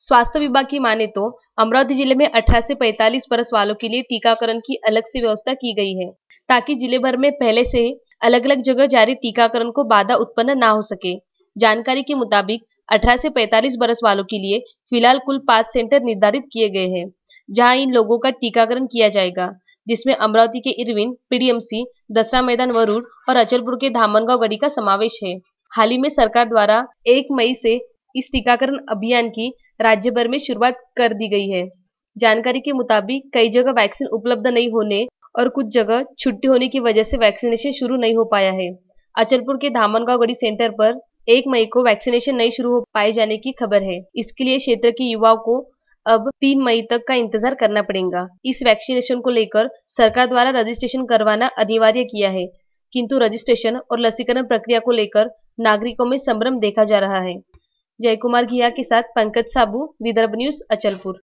स्वास्थ्य विभाग की माने तो अमरावती जिले में 18 से 45 वर्ष वालों के लिए टीकाकरण की अलग से व्यवस्था की गई है ताकि जिले भर में पहले से अलग अलग जगह जारी टीकाकरण को बाधा उत्पन्न ना हो सके जानकारी के मुताबिक 18 से 45 वर्ष वालों के लिए फिलहाल कुल पाँच सेंटर निर्धारित किए गए हैं जहां इन लोगों का टीकाकरण किया जाएगा जिसमें अमरावती के इरविन पीडीएमसी दसरा मैदान वरुड़ और अचलपुर के धामनगांव गढ़ी का समावेश है हाल ही में सरकार द्वारा 1 मई से इस टीकाकरण अभियान की राज्य भर में शुरुआत कर दी गई है जानकारी के मुताबिक कई जगह वैक्सीन उपलब्ध नहीं होने और कुछ जगह छुट्टी होने की वजह से वैक्सीनेशन शुरू नहीं हो पाया है अचलपुर के धामनगांव गढ़ी सेंटर पर एक मई को वैक्सीनेशन नहीं शुरू हो पाए जाने की खबर है इसके लिए क्षेत्र के युवाओं को अब तीन मई तक का इंतजार करना पड़ेगा इस वैक्सीनेशन को लेकर सरकार द्वारा रजिस्ट्रेशन करवाना अनिवार्य किया है किंतु रजिस्ट्रेशन और लसीकरण प्रक्रिया को लेकर नागरिकों में संभ्रम देखा जा रहा है जय कुमार घिया के साथ पंकज साबू विदर्भ न्यूज अचलपुर